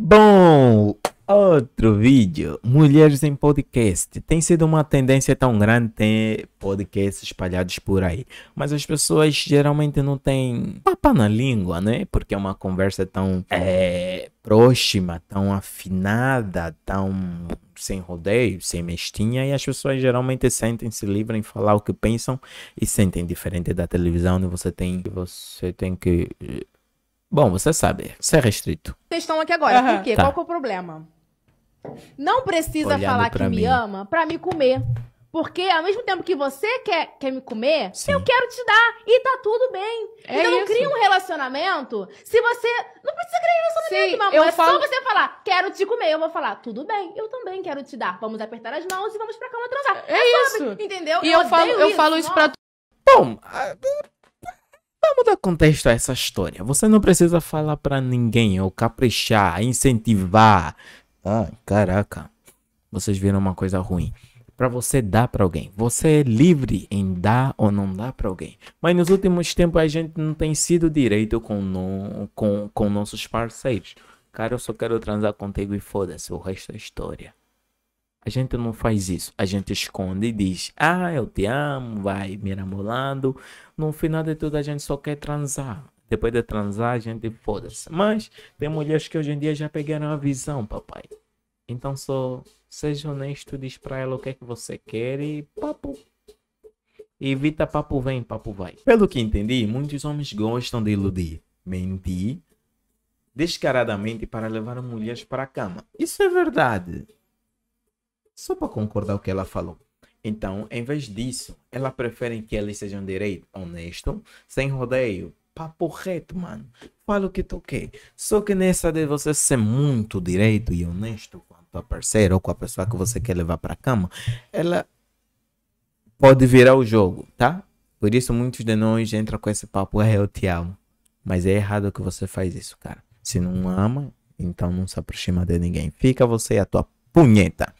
Bom, outro vídeo. Mulheres em podcast. Tem sido uma tendência tão grande ter podcasts espalhados por aí. Mas as pessoas geralmente não têm papa na língua, né? Porque é uma conversa tão é, próxima, tão afinada, tão sem rodeio, sem mestinha, e as pessoas geralmente sentem-se livres em falar o que pensam e sentem diferente da televisão, onde você tem, você tem que Bom, você sabe, isso é restrito. Vocês estão aqui agora, uhum. por quê? Tá. Qual que é o problema? Não precisa Olhando falar que mim. me ama pra me comer. Porque ao mesmo tempo que você quer, quer me comer, Sim. eu quero te dar. E tá tudo bem. É então não cria um relacionamento se você. Não precisa criar um relacionamento, Sim, meu É falo... só você falar, quero te comer. Eu vou falar, tudo bem, eu também quero te dar. Vamos apertar as mãos e vamos pra cama transar. É, é isso. Sobre, entendeu? E eu, eu falo, eu isso. falo isso Nossa. pra. Bom, Vamos dar contexto a essa história. Você não precisa falar para ninguém ou caprichar, incentivar. Ah, caraca. Vocês viram uma coisa ruim. Para você dar para alguém. Você é livre em dar ou não dar para alguém. Mas nos últimos tempos a gente não tem sido direito com, no, com, com nossos parceiros. Cara, eu só quero transar contigo e foda-se, o resto é história. A gente não faz isso. A gente esconde e diz: Ah, eu te amo, vai me namorando. No final de tudo, a gente só quer transar. Depois de transar, a gente foda-se. Mas tem mulheres que hoje em dia já pegaram a visão, papai. Então só seja honesto, diz pra ela o que é que você quer e papo. Evita papo vem, papo vai. Pelo que entendi, muitos homens gostam de iludir, mentir descaradamente para levar mulheres para a cama. Isso é verdade só para concordar o que ela falou. Então, em vez disso, ela prefere que eles sejam direito, honesto, sem rodeio, papo reto, mano. Fala o que quer. Só que nessa de você ser muito direito e honesto com a tua parceira ou com a pessoa que você quer levar para cama, ela pode virar o jogo, tá? Por isso muitos de nós entram com esse papo, é, eu te amo. Mas é errado que você faz isso, cara. Se não ama, então não se aproxima de ninguém. Fica você e a tua punheta.